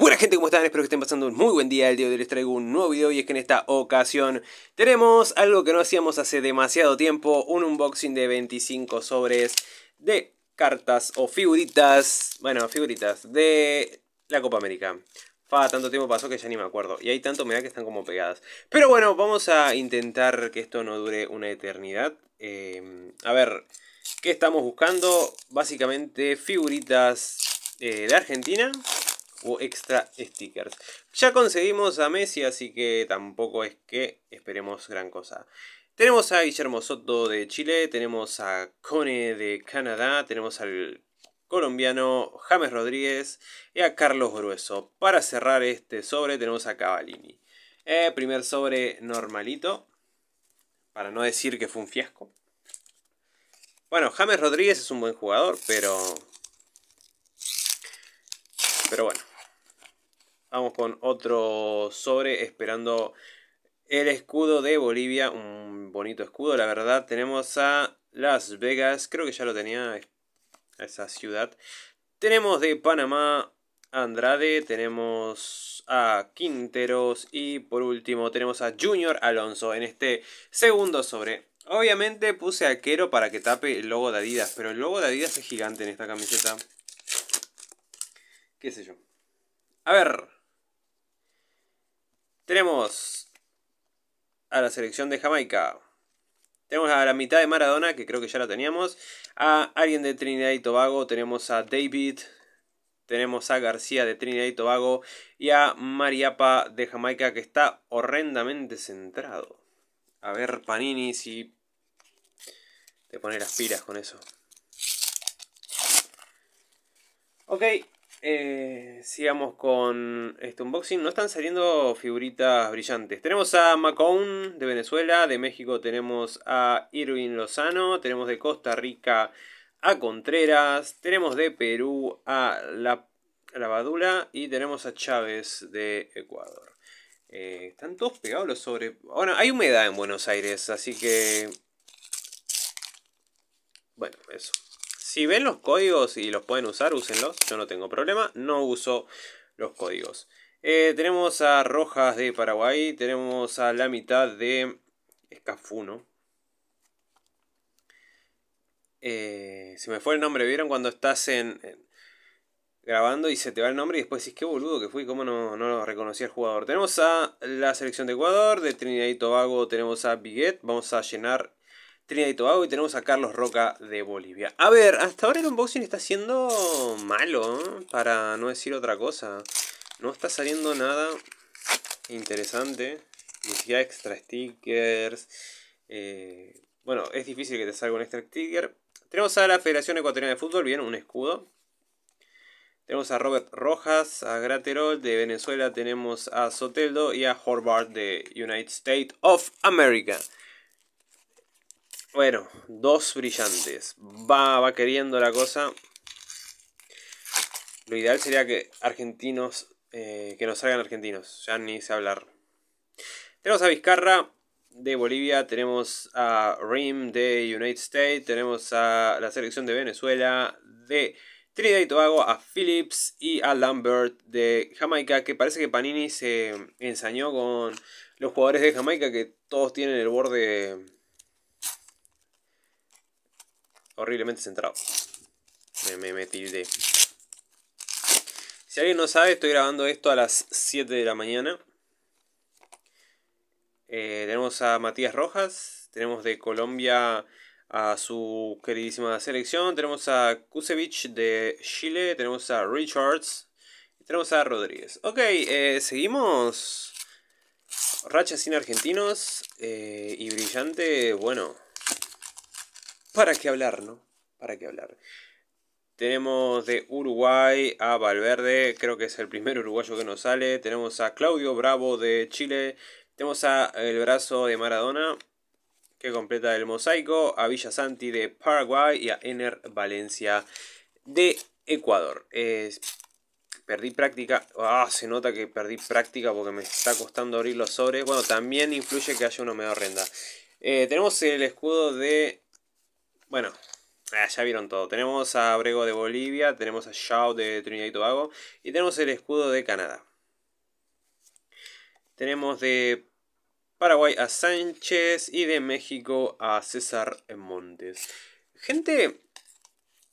Buena gente, ¿cómo están? Espero que estén pasando un muy buen día. El día de hoy les traigo un nuevo video y es que en esta ocasión tenemos algo que no hacíamos hace demasiado tiempo, un unboxing de 25 sobres de cartas o figuritas, bueno, figuritas de la Copa América. Fa, tanto tiempo pasó que ya ni me acuerdo. Y hay tanto me que están como pegadas. Pero bueno, vamos a intentar que esto no dure una eternidad. Em, a ver, ¿qué estamos buscando? Básicamente figuritas eh, de Argentina o extra stickers. Ya conseguimos a Messi, así que tampoco es que esperemos gran cosa. Tenemos a Guillermo Soto de Chile, tenemos a Cone de Canadá, tenemos al colombiano James Rodríguez y a Carlos Grueso. Para cerrar este sobre tenemos a Cavalini. Eh, primer sobre normalito, para no decir que fue un fiasco. Bueno, James Rodríguez es un buen jugador, pero... Pero bueno. Vamos con otro sobre esperando el escudo de Bolivia. Un bonito escudo, la verdad. Tenemos a Las Vegas. Creo que ya lo tenía esa ciudad. Tenemos de Panamá Andrade. Tenemos a Quinteros. Y por último tenemos a Junior Alonso en este segundo sobre. Obviamente puse a Quero para que tape el logo de Adidas. Pero el logo de Adidas es gigante en esta camiseta. Qué sé yo. A ver. Tenemos a la selección de Jamaica. Tenemos a la mitad de Maradona, que creo que ya la teníamos. A alguien de Trinidad y Tobago. Tenemos a David. Tenemos a García de Trinidad y Tobago. Y a Mariapa de Jamaica, que está horrendamente centrado. A ver, Panini, si te pone las pilas con eso. Ok, eh, sigamos con este unboxing. No están saliendo figuritas brillantes. Tenemos a Macon de Venezuela, de México tenemos a Irwin Lozano, tenemos de Costa Rica a Contreras, tenemos de Perú a La, y tenemos a Chávez de Ecuador. Eh, están todos pegados los sobre. Bueno, hay humedad en Buenos Aires, así que. Bueno, eso. Si ven los códigos y los pueden usar, úsenlos. Yo no tengo problema, no uso los códigos. Eh, tenemos a Rojas de Paraguay, tenemos a la mitad de Escafuno. Eh, se me fue el nombre, ¿vieron cuando estás en, grabando y se te va el nombre y después decís, qué boludo que fui, cómo no, no lo reconocí al jugador? Tenemos a la selección de Ecuador, de Trinidad y Tobago tenemos a Biguet, vamos a llenar Trinidad y Tobago y tenemos a Carlos Roca de Bolivia. A ver, hasta ahora el unboxing está siendo malo, ¿eh? para no decir otra cosa. No está saliendo nada interesante, ni siquiera extra stickers. Eh, bueno, es difícil que te salga un extra sticker. Tenemos a la Federación Ecuatoriana de Fútbol, bien, un escudo. Tenemos a Robert Rojas, a Graterol de Venezuela, tenemos a Soteldo y a Horvath de United States of America. Bueno, dos brillantes. Va, va queriendo la cosa. Lo ideal sería que argentinos, eh, que nos salgan argentinos. Ya ni sé hablar. Tenemos a Vizcarra de Bolivia, tenemos a RIM de United States, tenemos a la selección de Venezuela, de Trinidad y Tobago, a Phillips y a Lambert de Jamaica, que parece que Panini se ensañó con los jugadores de Jamaica que todos tienen el borde horriblemente centrado. Me, me, Si alguien no sabe, estoy grabando esto a las 7 de la mañana. Eh, tenemos a Matías Rojas, tenemos de Colombia a su queridísima selección, tenemos a Kusevich de Chile, tenemos a Richards, y tenemos a Rodríguez. Ok, eh, seguimos. Racha sin argentinos eh, y brillante, bueno. ¿Para qué hablar, no? ¿Para qué hablar? Tenemos de Uruguay a Valverde, creo que es el primer uruguayo que nos sale. Tenemos a Claudio Bravo de Chile. Tenemos a El Brazo de Maradona, que completa el mosaico. A Villa Santi de Paraguay y a Ener Valencia de Ecuador. perdí práctica. Ah, se nota que perdí práctica porque me está costando abrir los sobres. Bueno, también influye que haya una medio renda. Eh, tenemos el escudo de bueno, ah, ya vieron todo. Tenemos a Abrego de Bolivia, tenemos a Shao de Trinidad y Tobago y tenemos el escudo de Canadá. Tenemos de Paraguay a Sánchez y de México a César Montes. Gente,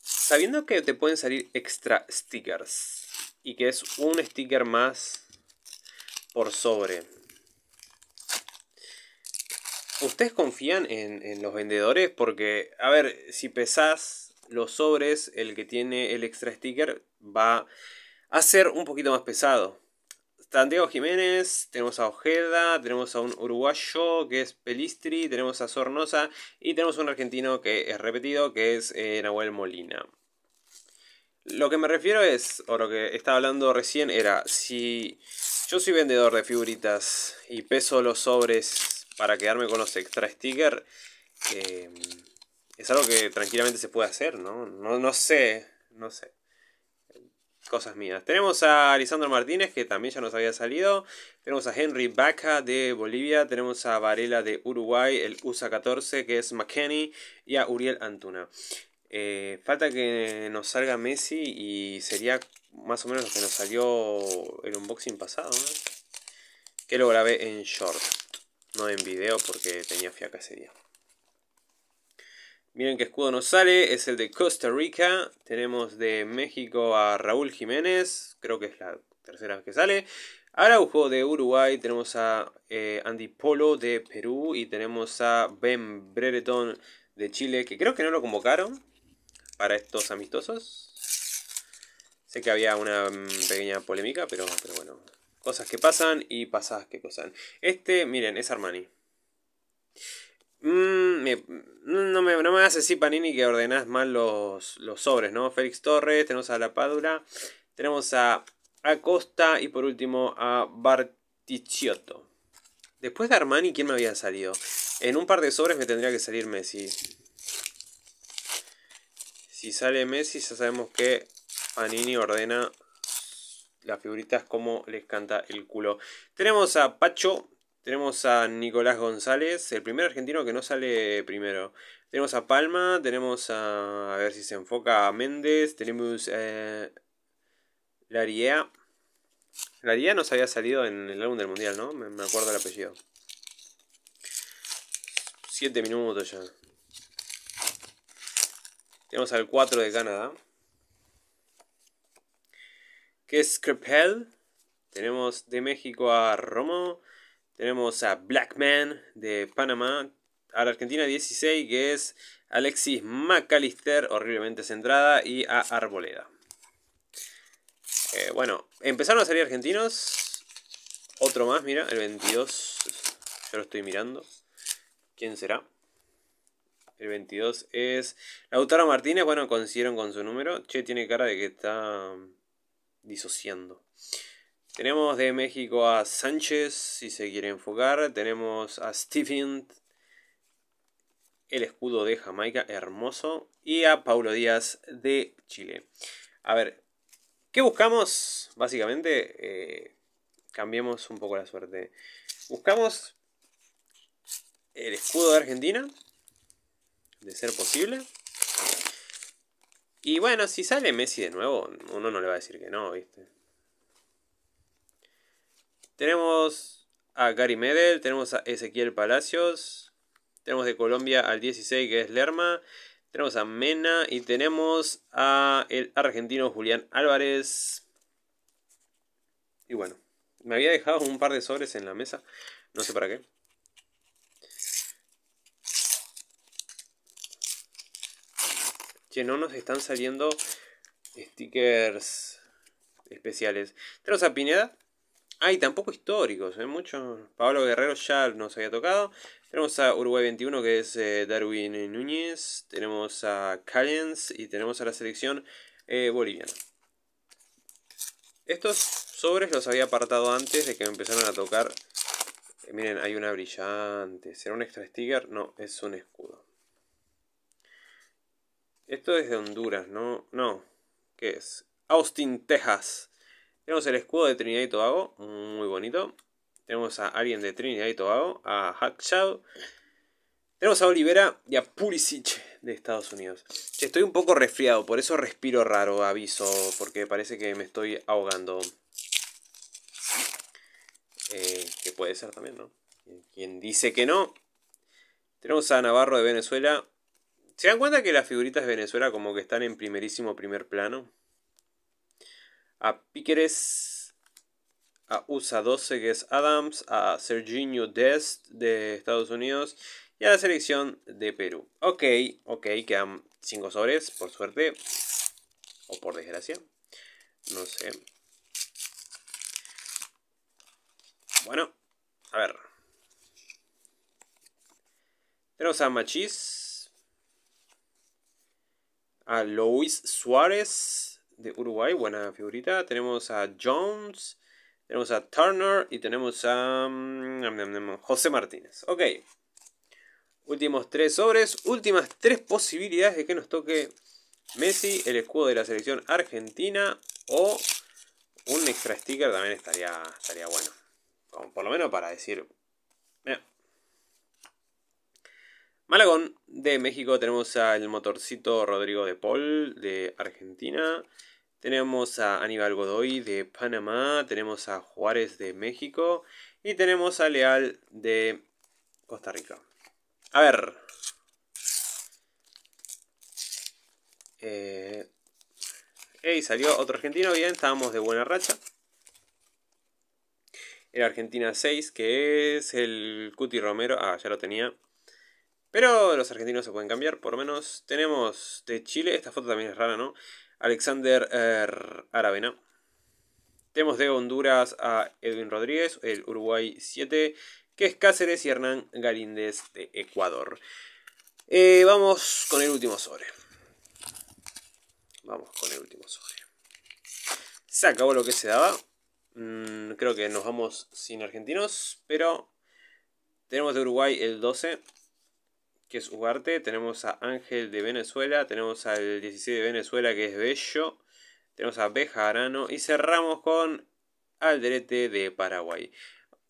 sabiendo que te pueden salir extra stickers y que es un sticker más por sobre ¿Ustedes confían en, los vendedores? Porque, a ver, si pesás los sobres, el que tiene el extra sticker va a ser un poquito más pesado. Santiago Jiménez, tenemos a Ojeda, tenemos a un uruguayo que es Pelistri, tenemos a Sornosa y tenemos a un argentino que es repetido que es eh, Nahuel Molina. Lo que me refiero es, o lo que estaba hablando recién era, si yo soy vendedor de figuritas y peso los sobres para quedarme con los extra stickers. Em, es algo que tranquilamente se puede hacer, ¿no? No, sé, no sé. Cosas mías. Tenemos a Lisandro Martínez, que también ya nos había salido. Tenemos a Henry Baca de Bolivia. Tenemos a Varela de Uruguay, el USA 14, que es McKenny. Y a Uriel Antuna. Eh, falta que nos salga Messi y sería más o menos lo que nos salió el unboxing pasado. Que lo grabé en short. No en video porque tenía fiaca ese día. Miren qué escudo nos sale, es el de Costa Rica. Tenemos de México a Raúl Jiménez, creo que es la tercera vez que sale. Araujo de Uruguay, tenemos a eh, Andy Polo de Perú y tenemos a Ben Brereton de Chile, que creo que no lo convocaron para estos amistosos. Sé que había una mm, pequeña polémica, pero, pero bueno, Cosas que pasan y pasadas que pasan. Este, miren, es Armani. Mm, no, me, no me hace así, Panini, que ordenás mal los, sobres, ¿no? Félix Torres, tenemos a La Padura, tenemos a Acosta y por último a Barticciotto. Después de Armani, ¿quién me había salido? En un par de sobres me tendría que salir Messi. Si sale Messi, ya sabemos que Panini ordena las figuritas como les canta el culo. Tenemos a Pacho, tenemos a Nicolás González, el primer argentino que no sale primero. Tenemos a Palma, tenemos a. A ver si se enfoca a Méndez, tenemos. Eh, Laria. no nos había salido en el álbum del mundial, ¿no? Me, me acuerdo el apellido. Siete minutos ya. Tenemos al 4 de Canadá que es Krepel. Tenemos de México a Romo. Tenemos a Blackman de Panamá. A la Argentina 16, que es Alexis McAllister, horriblemente centrada. Y a Arboleda. Eh, bueno, empezaron a salir argentinos. Otro más, mira, el 22. Yo lo estoy mirando. ¿Quién será? El 22 es Lautaro Martínez. Bueno, consiguieron con su número. Che, tiene cara de que está disociando. Tenemos de México a Sánchez, si se quiere enfocar. Tenemos a Stephen, el escudo de Jamaica, hermoso. Y a Paulo Díaz de Chile. A ver, ¿qué buscamos? Básicamente, eh, cambiemos un poco la suerte. Buscamos el escudo de Argentina, de ser posible. Y bueno, si sale Messi de nuevo, uno no le va a decir que no, ¿viste? Tenemos a Gary Medel, tenemos a Ezequiel Palacios, tenemos de Colombia al 16 que es Lerma, tenemos a Mena y tenemos a el argentino Julián Álvarez. Y bueno, me había dejado un par de sobres en la mesa, no sé para qué. no nos están saliendo stickers especiales. Tenemos a Pineda. Hay tampoco históricos, ¿eh? muchos. Pablo Guerrero ya nos había tocado. Tenemos a Uruguay 21, que es eh, Darwin Núñez. Tenemos a Callens y tenemos a la selección eh, boliviana. Estos sobres los había apartado antes de que me empezaran a tocar. miren, hay una brillante. ¿Será un extra sticker? No, es un escudo. Esto es de Honduras, ¿no? No. ¿Qué es? Austin, Texas. Tenemos el escudo de Trinidad y Tobago. Muy bonito. Tenemos a alguien de Trinidad y Tobago. A Hackshaw. Tenemos a Olivera y a Pulisic de Estados Unidos. Estoy un poco resfriado, por eso respiro raro, aviso, porque parece que me estoy ahogando. Eh, que puede ser también, ¿no? Quien dice que no. Tenemos a Navarro de Venezuela, ¿Se dan cuenta que las figuritas de Venezuela como que están en primerísimo primer plano? A Piqueres, a USA 12 que es Adams, a Serginho Dest de Estados Unidos y a la selección de Perú. Ok, ok, quedan 5 sobres, por suerte. O por desgracia. No sé. Bueno, a ver. Tenemos a Machis a Luis Suárez de Uruguay, buena figurita. Tenemos a Jones, tenemos a Turner y tenemos a mm, José Martínez. Ok. Últimos tres sobres, últimas tres posibilidades de que nos toque Messi, el escudo de la selección argentina o un extra sticker también estaría, estaría bueno. por lo menos para decir, Malagón de México tenemos al motorcito Rodrigo de Paul de Argentina. Tenemos a Aníbal Godoy de Panamá. Tenemos a Juárez de México. Y tenemos a Leal de Costa Rica. A ver. Eh, Ey, salió otro argentino, bien, estábamos de buena racha. El Argentina 6, que es el Cuti Romero. Ah, ya lo tenía. Pero los argentinos se pueden cambiar, por lo menos tenemos de Chile, esta foto también es rara, ¿no? Alexander er, Aravena. Tenemos de Honduras a Edwin Rodríguez, el Uruguay 7, que es Cáceres y Hernán Galíndez de Ecuador. Eh, vamos con el último sobre. Vamos con el último sobre. Se acabó lo que se daba. Mm, creo que nos vamos sin argentinos, pero tenemos de Uruguay el 12 que es Ugarte, tenemos a Ángel de Venezuela, tenemos al 16 de Venezuela que es Bello, tenemos a Bejarano y cerramos con Alderete de Paraguay.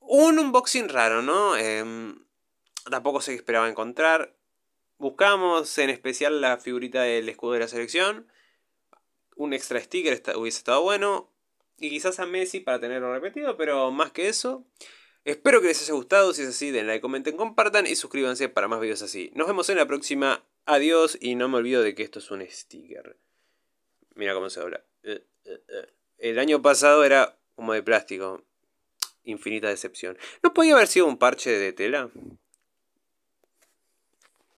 Un unboxing raro, ¿no? Em, tampoco sé esperaba encontrar. Buscamos en especial la figurita del escudo de la selección. Un extra sticker hubiese estado bueno. Y quizás a Messi para tenerlo repetido, pero más que eso. Espero que les haya gustado, si es así denle like, comenten, compartan y suscríbanse para más videos así. Nos vemos en la próxima, adiós y no me olvido de que esto es un sticker. Mira cómo se habla. Eh, eh, eh. El año pasado era como de plástico. Infinita decepción. ¿No podía haber sido un parche de tela?